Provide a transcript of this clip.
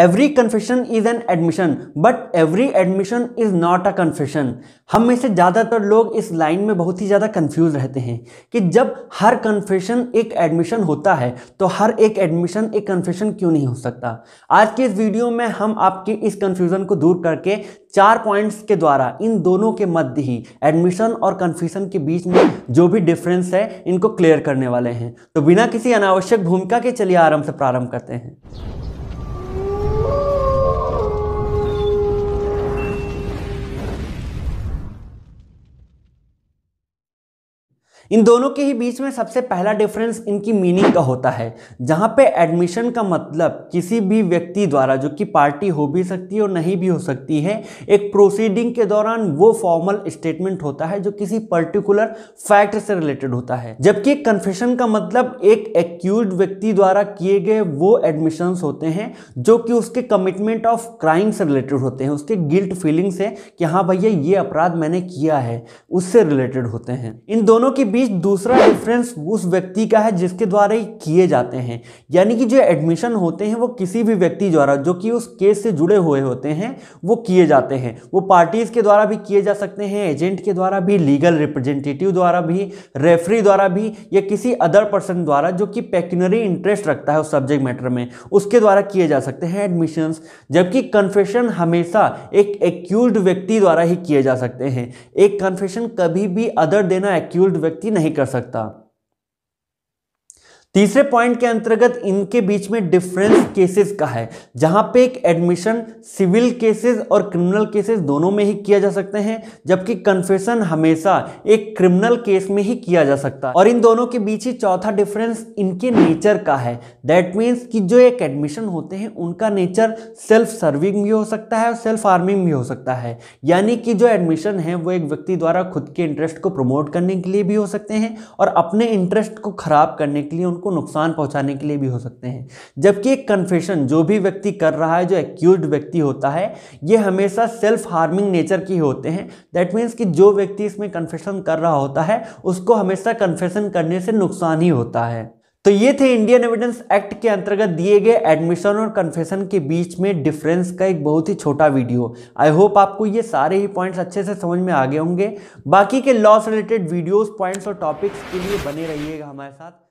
every confession is an admission but every admission is not a confession हम में से ज़्यादातर लोग इस लाइन में बहुत ही ज़्यादा कंफ्यूज रहते हैं कि जब हर कन्फेशन एक एडमिशन होता है तो हर एक एडमिशन एक कन्फेशन क्यों नहीं हो सकता आज के इस वीडियो में हम आपके इस कन्फ्यूज़न को दूर करके चार पॉइंट्स के द्वारा इन दोनों के मध्य ही एडमिशन और कन्फ्यूशन के बीच में जो भी डिफरेंस है इनको क्लियर करने वाले हैं तो बिना किसी अनावश्यक भूमिका के चलिए आराम से प्रारंभ करते हैं इन दोनों के ही बीच में सबसे पहला डिफरेंस इनकी मीनिंग का होता है जहाँ पे एडमिशन का मतलब किसी भी व्यक्ति द्वारा जो कि पार्टी हो भी सकती है और नहीं भी हो सकती है एक प्रोसीडिंग के दौरान वो फॉर्मल स्टेटमेंट होता है जो किसी पर्टिकुलर फैक्ट से रिलेटेड होता है जबकि कन्फेशन का मतलब एक एक्यूज व्यक्ति द्वारा किए गए वो एडमिशंस होते हैं जो कि उसके कमिटमेंट ऑफ क्राइम से रिलेटेड होते हैं उसके गिल्ट फीलिंग से कि हाँ भैया ये अपराध मैंने किया है उससे रिलेटेड होते हैं इन दोनों की बीच दूसरा डिफरेंस उस व्यक्ति का है जिसके द्वारा ही किए जाते हैं यानी कि जो एडमिशन होते हैं वो किसी भी व्यक्ति द्वारा जो कि उस केस से जुड़े हुए होते हैं वो किए जाते हैं वो पार्टीज़ के द्वारा भी किए जा सकते हैं एजेंट के द्वारा भी लीगल रिप्रेजेंटेटिव द्वारा भी रेफरी द्वारा भी या किसी अदर पर्सन द्वारा जो कि पैक्यूनरी इंटरेस्ट रखता है उस सब्जेक्ट मैटर में उसके द्वारा किए जा सकते हैं एडमिशन जबकि कन्फेशन हमेशा एक एक्यूज व्यक्ति द्वारा ही किए जा सकते हैं एक कन्फेशन कभी भी अदर देना एक्यूज व्यक्ति नहीं कर सकता तीसरे पॉइंट के अंतर्गत इनके बीच में डिफरेंस केसेस का है जहां पे एक एडमिशन सिविल केसेस और क्रिमिनल केसेस दोनों में ही किया जा सकते हैं जबकि कन्फेशन हमेशा एक क्रिमिनल केस में ही किया जा सकता है और इन दोनों के बीच ही चौथा डिफरेंस इनके नेचर का है दैट मीन्स कि जो एक एडमिशन होते हैं उनका नेचर सेल्फ सर्विंग भी हो सकता है और सेल्फ आर्मिंग भी हो सकता है यानी कि जो एडमिशन है वो एक व्यक्ति द्वारा खुद के इंटरेस्ट को प्रमोट करने के लिए भी हो सकते हैं और अपने इंटरेस्ट को खराब करने के लिए को नुकसान पहुंचाने के लिए भी हो सकते हैं जबकि एक कन्फेशन जो भी व्यक्ति कर रहा है जो एक्यूज व्यक्ति होता है ये हमेशा सेल्फ हार्मिंग नेचर की होते हैं दैट मीन्स कि जो व्यक्ति इसमें कन्फेशन कर रहा होता है उसको हमेशा कन्फेशन करने से नुकसान ही होता है तो ये थे इंडियन एविडेंस एक्ट के अंतर्गत दिए गए एडमिशन और कन्फेशन के बीच में डिफरेंस का एक बहुत ही छोटा वीडियो आई होप आपको ये सारे ही पॉइंट्स अच्छे से समझ में आ गए होंगे बाकी के लॉस रिलेटेड वीडियोस पॉइंट्स और टॉपिक्स के लिए बने रहिएगा हमारे साथ